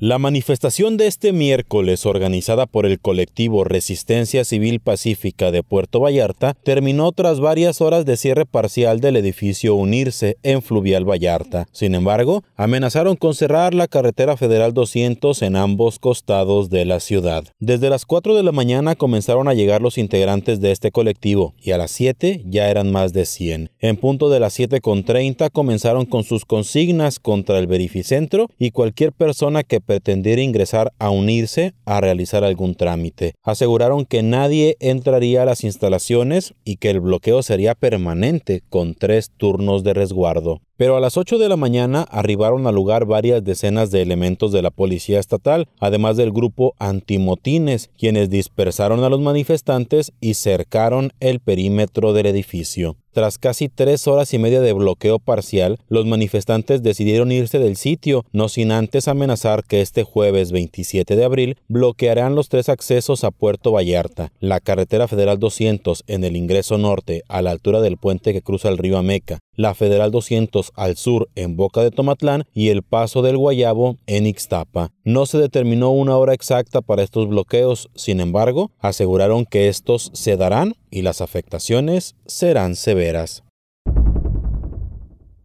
La manifestación de este miércoles, organizada por el colectivo Resistencia Civil Pacífica de Puerto Vallarta, terminó tras varias horas de cierre parcial del edificio Unirse en Fluvial Vallarta. Sin embargo, amenazaron con cerrar la carretera federal 200 en ambos costados de la ciudad. Desde las 4 de la mañana comenzaron a llegar los integrantes de este colectivo y a las 7 ya eran más de 100. En punto de las 7.30 comenzaron con sus consignas contra el verificentro y cualquier persona que pretender ingresar a unirse a realizar algún trámite. Aseguraron que nadie entraría a las instalaciones y que el bloqueo sería permanente con tres turnos de resguardo. Pero a las 8 de la mañana arribaron al lugar varias decenas de elementos de la policía estatal, además del grupo antimotines, quienes dispersaron a los manifestantes y cercaron el perímetro del edificio. Tras casi tres horas y media de bloqueo parcial, los manifestantes decidieron irse del sitio, no sin antes amenazar que este jueves 27 de abril bloquearán los tres accesos a Puerto Vallarta, la carretera federal 200 en el ingreso norte a la altura del puente que cruza el río Ameca, la Federal 200 al sur en Boca de Tomatlán y el Paso del Guayabo en Ixtapa. No se determinó una hora exacta para estos bloqueos, sin embargo, aseguraron que estos se darán y las afectaciones serán severas.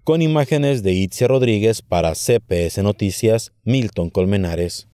Con imágenes de Itzia Rodríguez para CPS Noticias, Milton Colmenares.